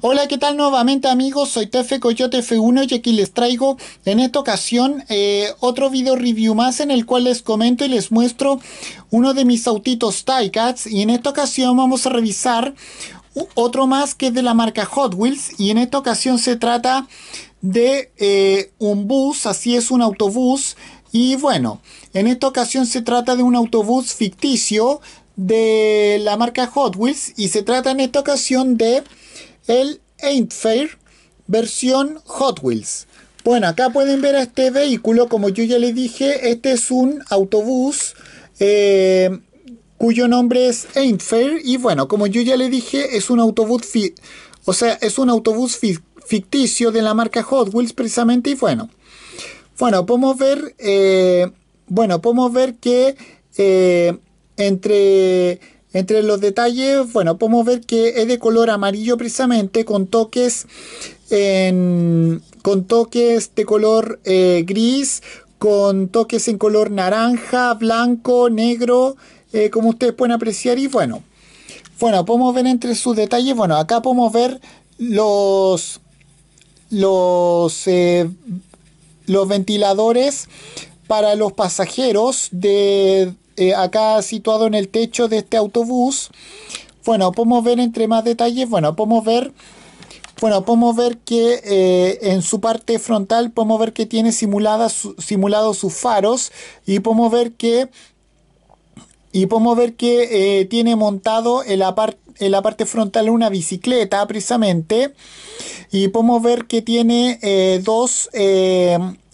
Hola, ¿qué tal nuevamente amigos? Soy Tefe Coyote F1 y aquí les traigo en esta ocasión eh, otro video review más en el cual les comento y les muestro uno de mis autitos Cats y en esta ocasión vamos a revisar otro más que es de la marca Hot Wheels y en esta ocasión se trata de eh, un bus, así es un autobús y bueno, en esta ocasión se trata de un autobús ficticio de la marca Hot Wheels y se trata en esta ocasión de el Fair versión Hot Wheels. Bueno, acá pueden ver a este vehículo, como yo ya le dije, este es un autobús eh, cuyo nombre es Fair y bueno, como yo ya le dije, es un autobús, o sea, es un autobús ficticio de la marca Hot Wheels precisamente y bueno, bueno, podemos ver, eh, bueno, podemos ver que eh, entre entre los detalles, bueno, podemos ver que es de color amarillo precisamente con toques con toques de color eh, gris, con toques en color naranja, blanco, negro, eh, como ustedes pueden apreciar. Y bueno, bueno, podemos ver entre sus detalles, bueno, acá podemos ver los, los, eh, los ventiladores para los pasajeros de eh, acá situado en el techo de este autobús. Bueno, podemos ver entre más detalles, bueno, podemos ver, bueno, podemos ver que eh, en su parte frontal podemos ver que tiene simulados sus faros y podemos ver que y podemos ver que eh, tiene montado en la, parte en la parte frontal una bicicleta precisamente y podemos ver que tiene dos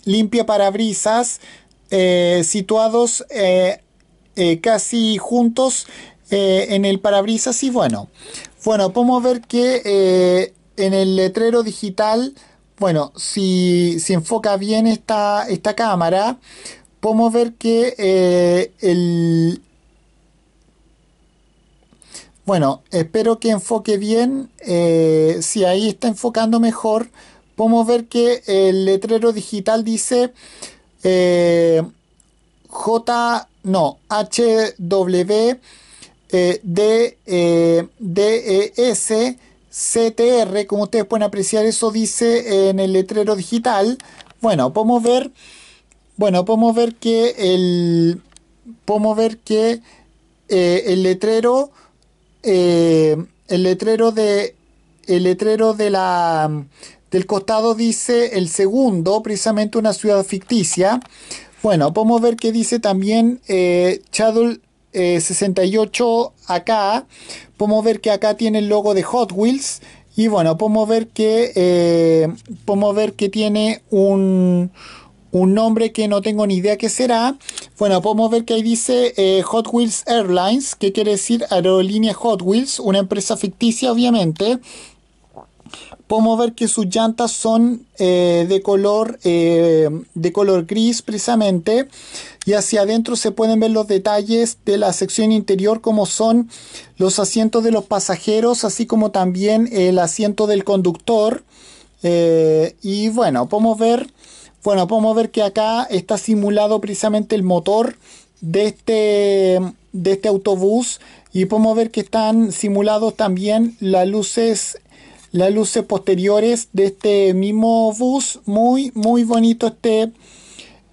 limpia parabrisas situados eh, casi juntos eh, en el parabrisas y bueno, bueno, podemos ver que eh, en el letrero digital, bueno, si, si enfoca bien esta, esta cámara, podemos ver que el... Bueno, espero que enfoque bien, si ahí está enfocando mejor, podemos ver que el letrero digital dice... J, no, HW eh, D, eh, DES CTR, como ustedes pueden apreciar, eso dice en el letrero digital. Bueno, podemos ver, bueno, podemos ver que el, podemos ver que eh, el letrero, el letrero de, el letrero de la, del costado dice el segundo, precisamente una ciudad ficticia. Bueno, podemos ver que dice también eh, Chadul 68 eh, acá. Podemos ver que acá tiene el logo de Hot Wheels. Y bueno, podemos ver que, eh, podemos ver que tiene un, un, nombre que no tengo ni idea qué será. Bueno, podemos ver que ahí dice eh, Hot Wheels Airlines, que quiere decir Aerolínea Hot Wheels, una empresa ficticia obviamente podemos ver que sus llantas son eh, de, color, eh, de color gris precisamente y hacia adentro se pueden ver los detalles de la sección interior como son los asientos de los pasajeros así como también el asiento del conductor eh, y bueno podemos ver bueno podemos ver que acá está simulado precisamente el motor de este de este autobús y podemos ver que están simulados también las luces las luces posteriores de este mismo bus. Muy, muy bonito este,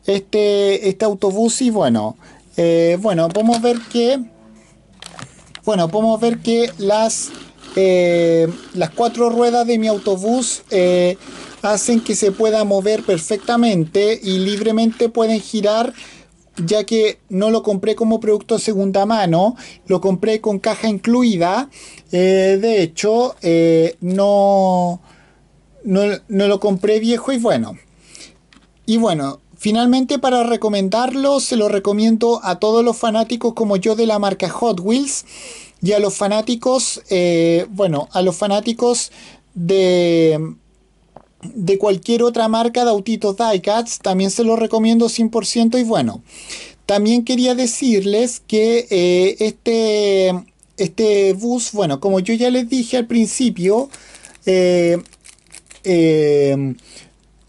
este, este autobús. Y bueno, eh, bueno, podemos ver que, bueno, podemos ver que las, eh, las cuatro ruedas de mi autobús eh, hacen que se pueda mover perfectamente y libremente pueden girar ya que no lo compré como producto de segunda mano, lo compré con caja incluida. Eh, de hecho, eh, no, no, lo compré viejo y bueno. Y bueno, finalmente para recomendarlo, se lo recomiendo a todos los fanáticos como yo de la marca Hot Wheels y a los fanáticos, eh, bueno, a los fanáticos de de cualquier otra marca de autitos diecats, también se los recomiendo 100% y bueno. También quería decirles que eh, este, este bus, bueno, como yo ya les dije al principio, eh, em,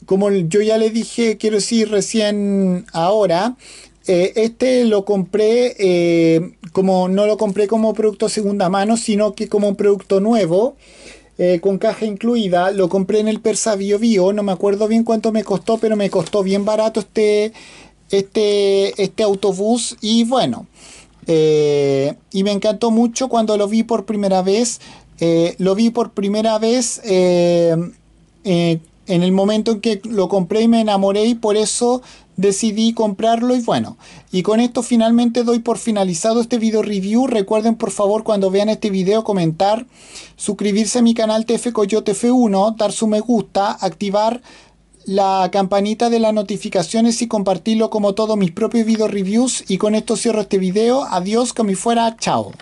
como yo ya les dije, quiero decir recién ahora, eh, este lo compré como no lo compré como producto segunda mano, sino que como un producto nuevo. Eh, con caja incluida. Lo compré en el Persa Bio no me acuerdo bien cuánto me costó, pero me costó bien barato este, este, este autobús. Y bueno, eh, y me encantó mucho cuando lo vi por primera vez. Eh, lo vi por primera vez en el momento en que lo compré y me enamoré y por eso decidí comprarlo y bueno, y con esto finalmente doy por finalizado este video review. Recuerden por favor cuando vean este video comentar, suscribirse a mi canal TF Coyote F1, dar su me gusta, activar la campanita de las notificaciones y compartirlo como todos mis propios video reviews y con esto cierro este video. Adiós, que me fuera, chao.